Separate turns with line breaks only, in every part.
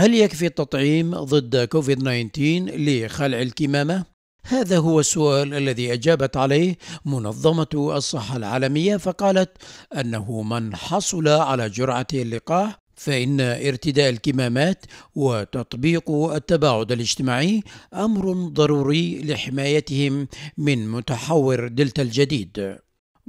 هل يكفي التطعيم ضد كوفيد 19 لخلع الكمامة؟ هذا هو السؤال الذي أجابت عليه منظمة الصحة العالمية فقالت أنه من حصل على جرعة اللقاح فإن ارتداء الكمامات وتطبيق التباعد الاجتماعي أمر ضروري لحمايتهم من متحور دلتا الجديد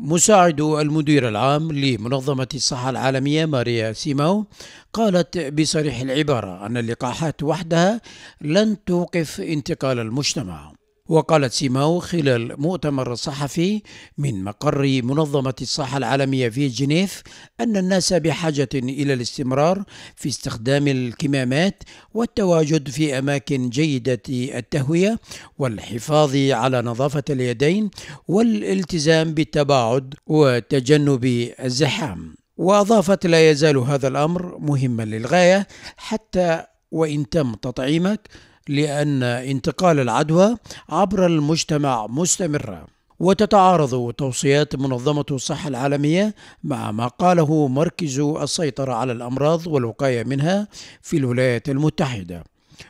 مساعد المدير العام لمنظمة الصحة العالمية ماريا سيماو قالت بصريح العبارة أن اللقاحات وحدها لن توقف انتقال المجتمع وقالت سيماو خلال مؤتمر صحفي من مقر منظمة الصحة العالمية في جنيف أن الناس بحاجة إلى الاستمرار في استخدام الكمامات والتواجد في أماكن جيدة التهوية والحفاظ على نظافة اليدين والالتزام بالتباعد وتجنب الزحام. وأضافت لا يزال هذا الأمر مهما للغاية حتى وإن تم تطعيمك لأن انتقال العدوى عبر المجتمع مستمرة وتتعارض توصيات منظمة الصحة العالمية مع ما قاله مركز السيطرة على الأمراض والوقاية منها في الولايات المتحدة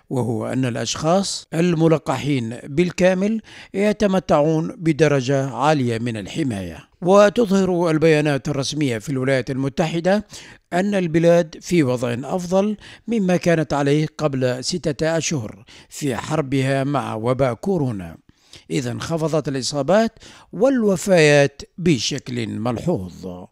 وهو أن الأشخاص الملقحين بالكامل يتمتعون بدرجة عالية من الحماية وتظهر البيانات الرسمية في الولايات المتحدة أن البلاد في وضع أفضل مما كانت عليه قبل ستة أشهر في حربها مع وباء كورونا إذا انخفضت الإصابات والوفيات بشكل ملحوظ